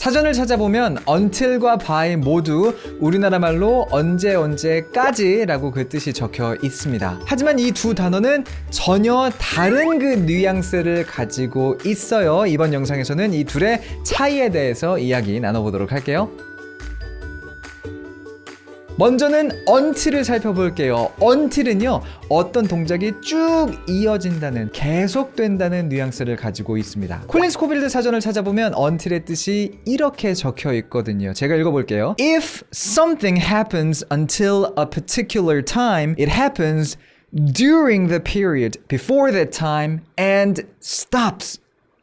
사전을 찾아보면 until과 by 모두 우리나라 말로 언제 언제까지라고 그 뜻이 적혀 있습니다. 하지만 이 두 단어는 전혀 다른 그 뉘앙스를 가지고 있어요. 이번 영상에서는 이 둘의 차이에 대해서 이야기 나눠보도록 할게요. 먼저는 언틸을 살펴볼게요. 언틸은요, 어떤 동작이 쭉 이어진다는, 계속된다는 뉘앙스를 가지고 있습니다. 콜린 스코빌드 사전을 찾아보면 언틸의 뜻이 이렇게 적혀 있거든요. 제가 읽어볼게요. If something happens until a particular time, it happens during the period before that time and stops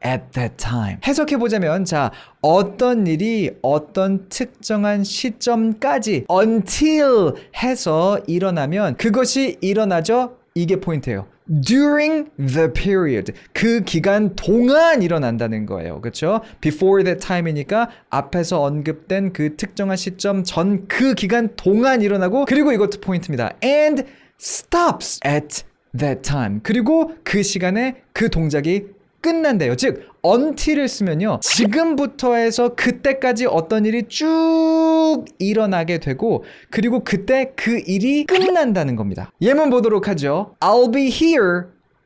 at that time. 해석해 보자면 자, 어떤 일이 어떤 특정한 시점까지 until 해서 일어나면 그것이 일어나죠. 이게 포인트예요. during the period 그 기간 동안 일어난다는 거예요. 그렇죠? before that time이니까 앞에서 언급된 그 특정한 시점 전 그 기간 동안 일어나고 그리고 이것도 포인트입니다. and stops at that time 그리고 그 시간에 그 동작이 끝난대요. 즉 until을 쓰면요. 지금부터 해서 그때까지 어떤 일이 쭉 일어나게 되고 그리고 그때 그 일이 끝난다는 겁니다. 예문 보도록 하죠. I'll be here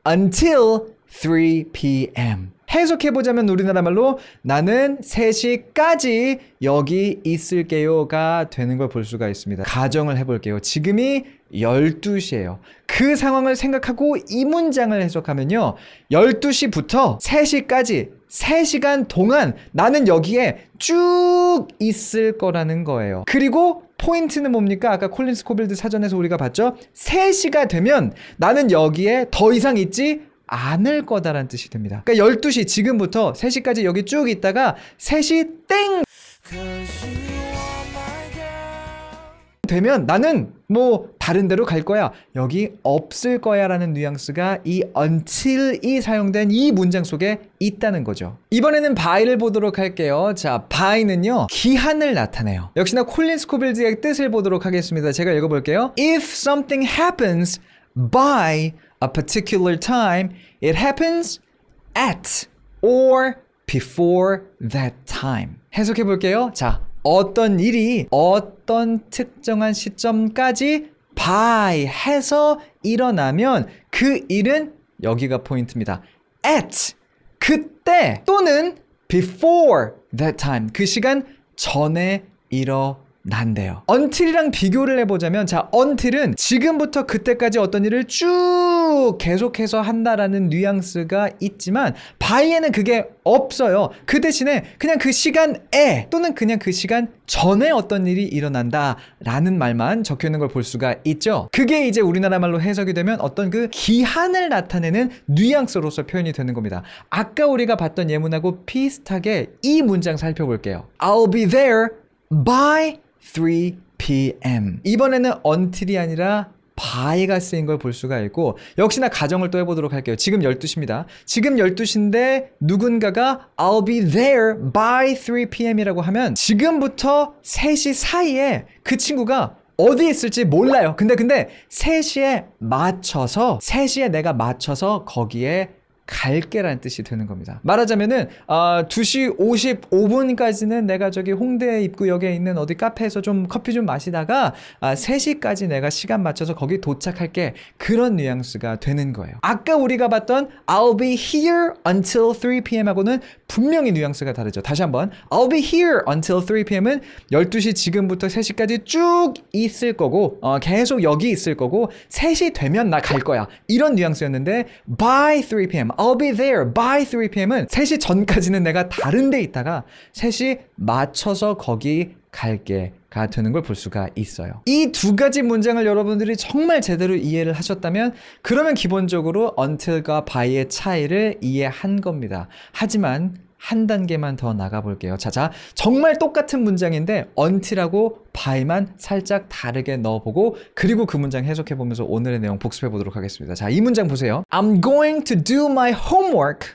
until 3 p.m. 해석해보자면 우리나라 말로 나는 3시까지 여기 있을게요가 되는 걸 볼 수가 있습니다. 가정을 해볼게요. 지금이 12시예요. 그 상황을 생각하고 이 문장을 해석하면요. 12시부터 3시까지 3시간 동안 나는 여기에 쭉 있을 거라는 거예요. 그리고 포인트는 뭡니까? 아까 콜린스 코빌드 사전에서 우리가 봤죠? 3시가 되면 나는 여기에 더 이상 있지 않을 거다라는 뜻이 됩니다. 그러니까 12시 지금부터 3시까지 여기 쭉 있다가 3시 땡! 그 되면 나는 뭐 다른 데로 갈 거야. 여기 없을 거야라는 뉘앙스가 이 until이 사용된 이 문장 속에 있다는 거죠. 이번에는 바이를 보도록 할게요. 자, 바이는요 기한을 나타내요. 역시나 콜린 스코빌드의 뜻을 보도록 하겠습니다. 제가 읽어 볼게요. If something happens by a particular time, it happens at or before that time. 해석해 볼게요. 자, 어떤 일이 어떤 특정한 시점까지 by 해서 일어나면 그 일은 여기가 포인트입니다. at 그때 또는 before that time 그 시간 전에 일어 난데요. 언 n 이랑 비교를 해보자면 자 u n 은 지금부터 그때까지 어떤 일을 쭉 계속해서 한다라는 뉘앙스가 있지만 바이에는 그게 없어요. 그 대신에 그냥 그 시간에 또는 그냥 그 시간 전에 어떤 일이 일어난다라는 말만 적혀 있는 걸 볼 수가 있죠. 그게 이제 우리나라 말로 해석이 되면 어떤 그 기한을 나타내는 뉘앙스로서 표현이 되는 겁니다. 아까 우리가 봤던 예문하고 비슷하게 이 문장 살펴볼게요. I'll be there by 3 p.m. 이번에는 until이 아니라 by가 쓰인 걸 볼 수가 있고 역시나 가정을 또 해보도록 할게요. 지금 12시입니다. 지금 12시인데 누군가가 I'll be there by 3 p.m.이라고 하면 지금부터 3시 사이에 그 친구가 어디에 있을지 몰라요. 근데 근데 3시에 맞춰서 3시에 내가 맞춰서 거기에 갈게라는 뜻이 되는 겁니다. 말하자면은 아, 2시 55분까지는 내가 저기 홍대 입구역에 있는 어디 카페에서 좀 커피 좀 마시다가 아, 3시까지 내가 시간 맞춰서 거기 도착할게 그런 뉘앙스가 되는 거예요. 아까 우리가 봤던 I'll be here until 3 p.m. 하고는 분명히 뉘앙스가 다르죠. 다시 한번 I'll be here until 3 p.m.은 12시 지금부터 3시까지 쭉 있을 거고 어, 계속 여기 있을 거고 3시 되면 나 갈 거야 이런 뉘앙스였는데 by 3 p.m. I'll be there by 3 pm은 3시 전까지는 내가 다른 데 있다가 3시 맞춰서 거기 갈게 가 되는 걸 볼 수가 있어요. 이 두 가지 문장을 여러분들이 정말 제대로 이해를 하셨다면 그러면 기본적으로 until과 by의 차이를 이해한 겁니다. 하지만 한 단계만 더 나가볼게요. 자, 자, 정말 똑같은 문장인데 until하고 by만 살짝 다르게 넣어보고 그리고 그 문장 해석해보면서 오늘의 내용 복습해보도록 하겠습니다. 자, 이 문장 보세요. I'm going to do my homework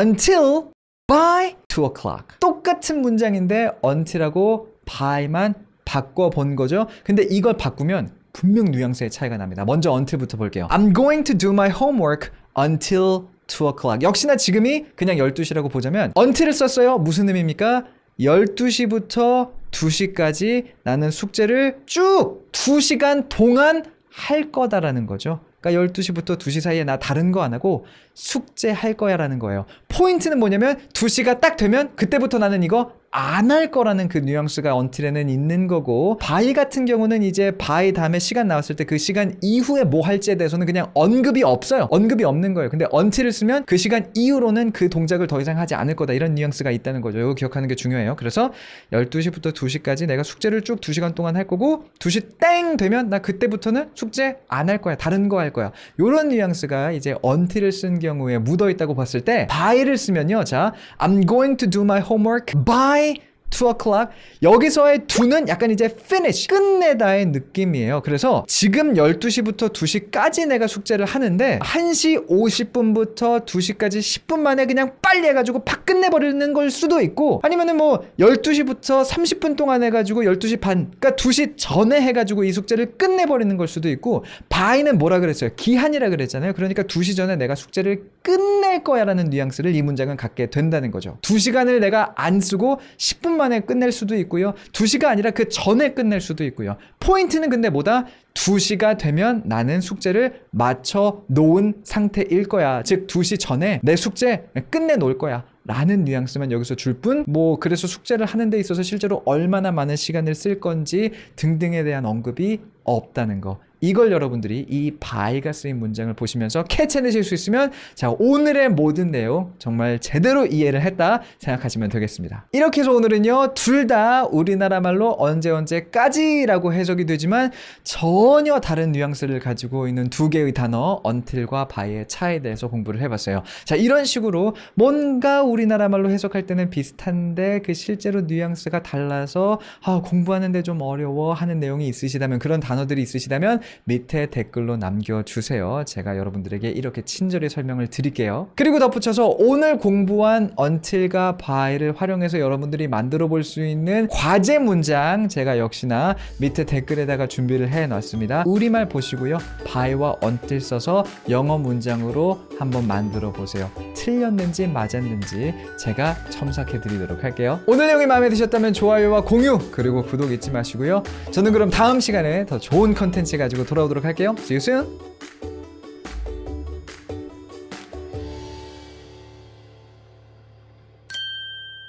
until by 2 o'clock. 똑같은 문장인데 until하고 by만 바꿔본 거죠. 근데 이걸 바꾸면 분명 뉘앙스의 차이가 납니다. 먼저 until부터 볼게요. I'm going to do my homework until 2 o'clock. 역시나 지금이 그냥 12시라고 보자면 until을 썼어요. 무슨 의미입니까? 12시부터 2시까지 나는 숙제를 쭉 2시간 동안 할 거다라는 거죠. 그러니까 12시부터 2시 사이에 나 다른 거 안 하고 숙제 할 거야라는 거예요. 포인트는 뭐냐면 2시가 딱 되면 그때부터 나는 이거 안할 거라는 그 뉘앙스가 언틸에는 있는 거고 바이 같은 경우는 이제 바이 다음에 시간 나왔을 때 그 시간 이후에 뭐 할지에 대해서는 그냥 언급이 없어요. 언급이 없는 거예요. 근데 언틸을 쓰면 그 시간 이후로는 그 동작을 더 이상 하지 않을 거다 이런 뉘앙스가 있다는 거죠. 이거 기억하는 게 중요해요. 그래서 12시부터 2시까지 내가 숙제를 쭉 2시간 동안 할 거고 2시 땡 되면 나 그때부터는 숙제 안 할 거야. 다른 거 할 거야. 이런 뉘앙스가 이제 언틸을 쓴 경우에 묻어 있다고 봤을 때 바이를 쓰면요. 자, I'm going to do my homework by Bye. 2 o'clock 여기서의 d 는 약간 이제 finish 끝내다의 느낌이에요 그래서 지금 12시부터 2시까지 내가 숙제를 하는데 1시 50분부터 2시까지 10분 만에 그냥 빨리 해가지고 팍 끝내버리는 걸 수도 있고 아니면은 뭐 12시부터 30분 동안 해가지고 12시 반 그러니까 2시 전에 해가지고 이 숙제를 끝내버리는 걸 수도 있고 by는 뭐라 그랬어요 기한이라 그랬잖아요 그러니까 2시 전에 내가 숙제를 끝낼 거야 라는 뉘앙스를 이 문장은 갖게 된다는 거죠 2시간을 내가 안 쓰고 10분 만에 끝낼 수도 있고요. 2시가 아니라 그 전에 끝낼 수도 있고요. 포인트는 근데 뭐다? 2시가 되면 나는 숙제를 맞춰 놓은 상태일 거야. 즉 2시 전에 내 숙제 끝내 놓을 거야. 라는 뉘앙스만 여기서 줄 뿐 뭐 그래서 숙제를 하는 데 있어서 실제로 얼마나 많은 시간을 쓸 건지 등등에 대한 언급이 없다는 거 이걸 여러분들이 이바이가 쓰인 문장을 보시면서 캐치해내실 수 있으면 자 오늘의 모든 내용 정말 제대로 이해를 했다 생각하시면 되겠습니다. 이렇게 해서 오늘은요 둘 다 우리나라 말로 언제 언제까지라고 해석이 되지만 전혀 다른 뉘앙스를 가지고 있는 두 개의 단어 until과 by의 차에 대해서 공부를 해봤어요. 자 이런 식으로 뭔가 우리나라 말로 해석할 때는 비슷한데 그 실제로 뉘앙스가 달라서 아, 공부하는데 좀 어려워 하는 내용이 있으시다면 그런 단어들이 있으시다면 밑에 댓글로 남겨주세요. 제가 여러분들에게 이렇게 친절히 설명을 드릴게요. 그리고 덧붙여서 오늘 공부한 until과 by를 활용해서 여러분들이 만들어 볼 수 있는 과제 문장 제가 역시나 밑에 댓글에다가 준비를 해놨습니다. 우리말 보시고요. by와 until 써서 영어 문장으로 한번 만들어 보세요. 틀렸는지 맞았는지 제가 첨삭해 드리도록 할게요. 오늘 내용이 마음에 드셨다면 좋아요와 공유 그리고 구독 잊지 마시고요. 저는 그럼 다음 시간에 더 좋은 컨텐츠 가지고 가지고 돌아오도록 할게요. See you soon!